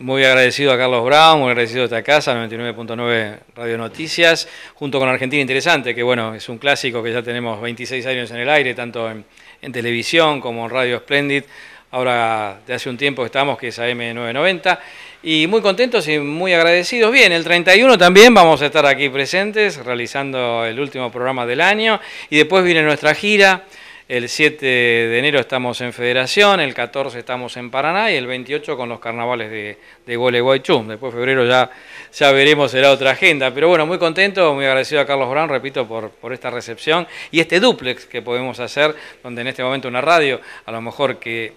muy agradecido a Carlos Brown, muy agradecido a esta casa, 99.9 Radio Noticias, junto con Argentina Interesante, que bueno, es un clásico que ya tenemos 26 años en el aire, tanto en, televisión como en Radio Splendid. Ahora, de hace un tiempo estamos, que es AM990. Y muy contentos y muy agradecidos. Bien, el 31 también vamos a estar aquí presentes, realizando el último programa del año. Y después viene nuestra gira. El 7 de enero estamos en Federación, el 14 estamos en Paraná y el 28 con los carnavales de, de Gualeguaychú. Después de febrero ya, ya veremos, será otra agenda. Pero bueno, muy contento, muy agradecido a Carlos Brown, repito, por, por esta recepción y este duplex que podemos hacer, donde en este momento una radio, a lo mejor que,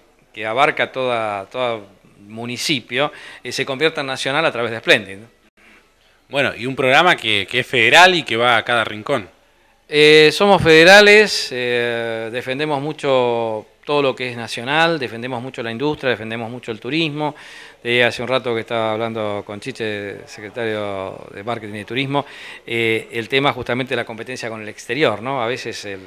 abarca todo municipio, y eh, se convierta en nacional a través de Splendid. Bueno, y un programa que, que es federal y que va a cada rincón. Eh, somos federales, eh, defendemos mucho todo lo que es nacional, defendemos mucho la industria, defendemos mucho el turismo. hace un rato que estaba hablando con Chiche, secretario de Marketing y Turismo, eh, el tema justamente de la competencia con el exterior, ¿no? A veces el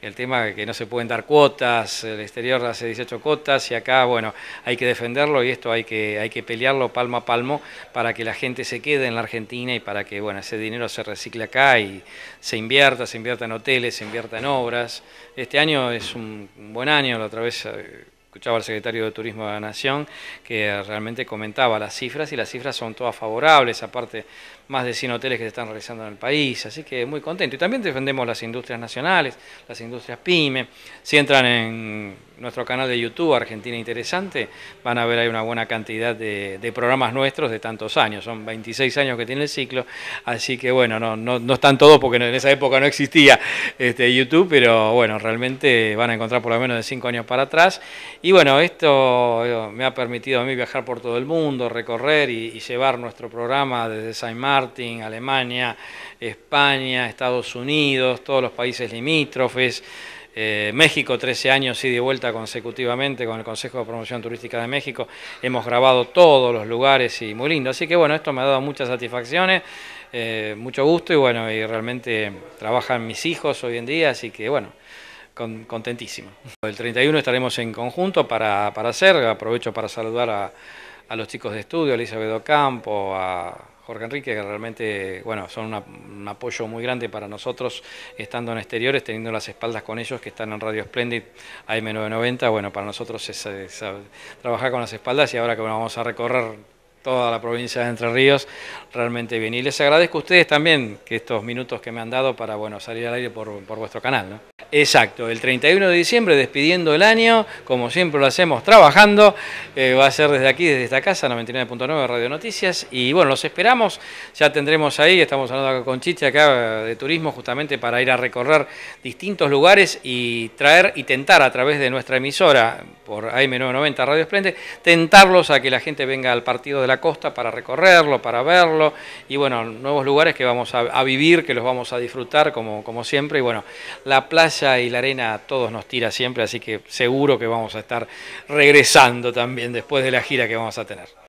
el tema de que no se pueden dar cuotas, el exterior hace 18 cuotas y acá, bueno, hay que defenderlo y esto hay que, hay que pelearlo palmo a palmo para que la gente se quede en la Argentina y para que, bueno, ese dinero se recicle acá y se invierta, se invierta en hoteles, se invierta en obras. Este año es un buen año, la otra vez eh, escuchaba al secretario de Turismo de la Nación que realmente comentaba las cifras y las cifras son todas favorables, aparte más de 100 hoteles que se están realizando en el país, así que muy contento. Y también defendemos las industrias nacionales, las industrias pyme. Si entran en nuestro canal de YouTube, Argentina Interesante, van a ver ahí una buena cantidad de, programas nuestros de tantos años, son 26 años que tiene el ciclo, así que bueno, no, están todos porque en esa época no existía este, YouTube, pero bueno, realmente van a encontrar por lo menos de 5 años para atrás y bueno, esto eh, me ha permitido a mí viajar por todo el mundo, recorrer y, llevar nuestro programa desde Saint Martin, Alemania, España, Estados Unidos, todos los países limítrofes. Eh, México, 13 años y de vuelta consecutivamente con el Consejo de Promoción Turística de México. Hemos grabado todos los lugares y muy lindo. Así que bueno, esto me ha dado muchas satisfacciones, eh, mucho gusto y bueno, y realmente trabajan mis hijos hoy en día, así que bueno, contentísimo. El 31 estaremos en conjunto para, para hacer, aprovecho para saludar a, los chicos de estudio, a Elizabeth Ocampo, a Jorge Enrique, que realmente bueno, son un apoyo muy grande para nosotros estando en exteriores, teniendo las espaldas con ellos que están en Radio Splendid AM990. Bueno, para nosotros es, trabajar con las espaldas y ahora que vamos a recorrer toda la provincia de Entre Ríos, realmente bien. Y les agradezco a ustedes también que estos minutos que me han dado para bueno, salir al aire por, por vuestro canal. ¿no? Exacto, el 31 de diciembre, despidiendo el año, como siempre lo hacemos, trabajando. Eh, va a ser desde aquí, desde esta casa, 99.9 Radio Noticias. Y bueno, los esperamos, ya tendremos ahí, estamos hablando acá con Chiche, acá de turismo, justamente para ir a recorrer distintos lugares y traer y tentar a través de nuestra emisora, por AM990 Radio Esplende, tentarlos a que la gente venga al Partido de la Costa para recorrerlo, para verlo. Y bueno, nuevos lugares que vamos a, a vivir, que los vamos a disfrutar, como, como siempre. Y bueno, la plaza y la arena a todos nos tira siempre, así que seguro que vamos a estar regresando también después de la gira que vamos a tener.